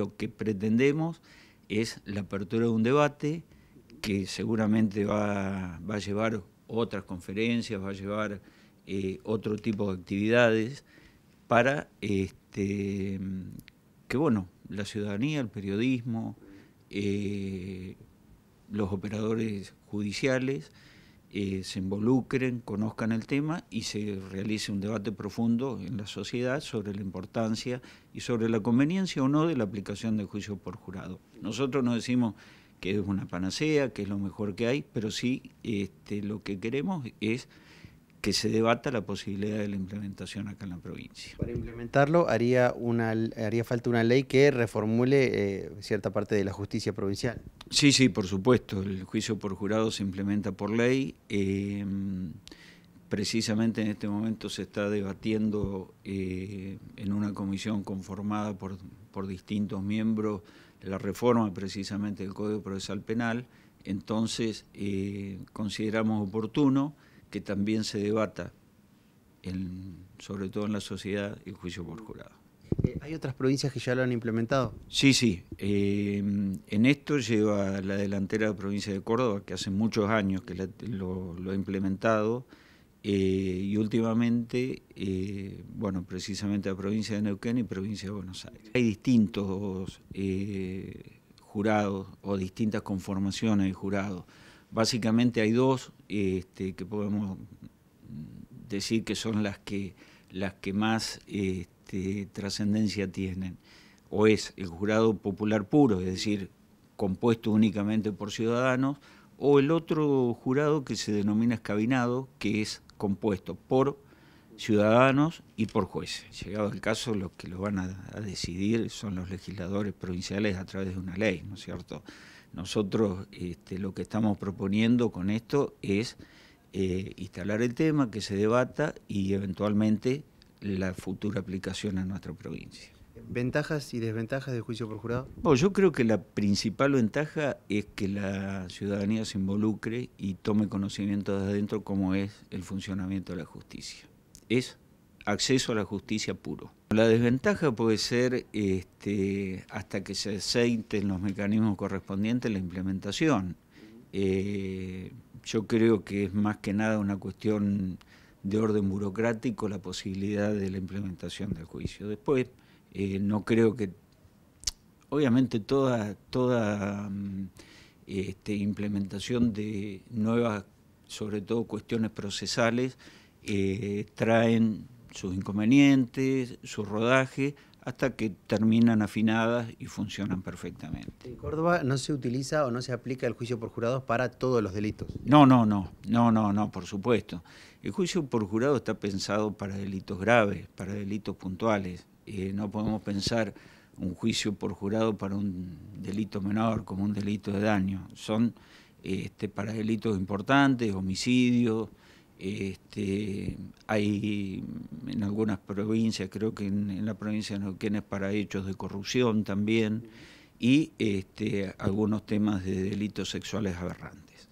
Lo que pretendemos es la apertura de un debate que seguramente va, a llevar otras conferencias, va a llevar eh, otro tipo de actividades para este, que, bueno, la ciudadanía, el periodismo, eh, los operadores judiciales, eh, se involucren, conozcan el tema y se realice un debate profundo en la sociedad sobre la importancia y sobre la conveniencia o no de la aplicación del juicio por jurado. Nosotros no decimos que es una panacea, que es lo mejor que hay, pero sí este, lo que queremos es que se debata la posibilidad de la implementación acá en la provincia. Para implementarlo haría, una, haría falta una ley que reformule eh, cierta parte de la justicia provincial. Sí, sí, por supuesto. El juicio por jurado se implementa por ley. Eh, precisamente en este momento se está debatiendo eh, en una comisión conformada por, por distintos miembros la reforma precisamente del Código Procesal Penal. Entonces consideramos oportuno que también se debata, sobre todo en la sociedad, el juicio por jurado. Eh, eh, ¿Hay otras provincias que ya lo han implementado? Sí, sí. Eh, en esto lleva la delantera la provincia de Córdoba, que hace muchos años que lo, ha implementado, y últimamente, bueno, precisamente la provincia de Neuquén y provincia de Buenos Aires. Hay distintos jurados o distintas conformaciones de jurados. Básicamente hay dos este, que podemos decir que son las que, las que más este, trascendencia tienen. O es el jurado popular puro, es decir, compuesto únicamente por ciudadanos, o el otro jurado que se denomina escabinado, que es compuesto por ciudadanos y por jueces. Llegado el caso, los que lo van a, decidir son los legisladores provinciales a través de una ley, ¿no es cierto? Nosotros este, lo que estamos proponiendo con esto es eh, instalar el tema, que se debata y eventualmente la futura aplicación a nuestra provincia. ¿Ventajas y desventajas del juicio por jurado? yo creo que la principal ventaja es que la ciudadanía se involucre y tome conocimiento desde adentro cómo es el funcionamiento de la justicia es acceso a la justicia puro. La desventaja puede ser este, hasta que se aceiten los mecanismos correspondientes la implementación. Eh, yo creo que es más que nada una cuestión de orden burocrático la posibilidad de la implementación del juicio. Después, eh, no creo que... Obviamente toda, este, implementación de nuevas, sobre todo cuestiones procesales, eh, traen sus inconvenientes, su rodaje, hasta que terminan afinadas y funcionan perfectamente. ¿En Córdoba no se utiliza o no se aplica el juicio por jurados para todos los delitos? No, no, no, no, no, no, por supuesto. El juicio por jurado está pensado para delitos graves, para delitos puntuales. Eh, no podemos pensar un juicio por jurado para un delito menor, como un delito de daño. Son este, para delitos importantes, homicidios. Este, hay en algunas provincias, creo que en, la provincia de Neuquén es para hechos de corrupción también, y este, algunos temas de delitos sexuales aberrantes.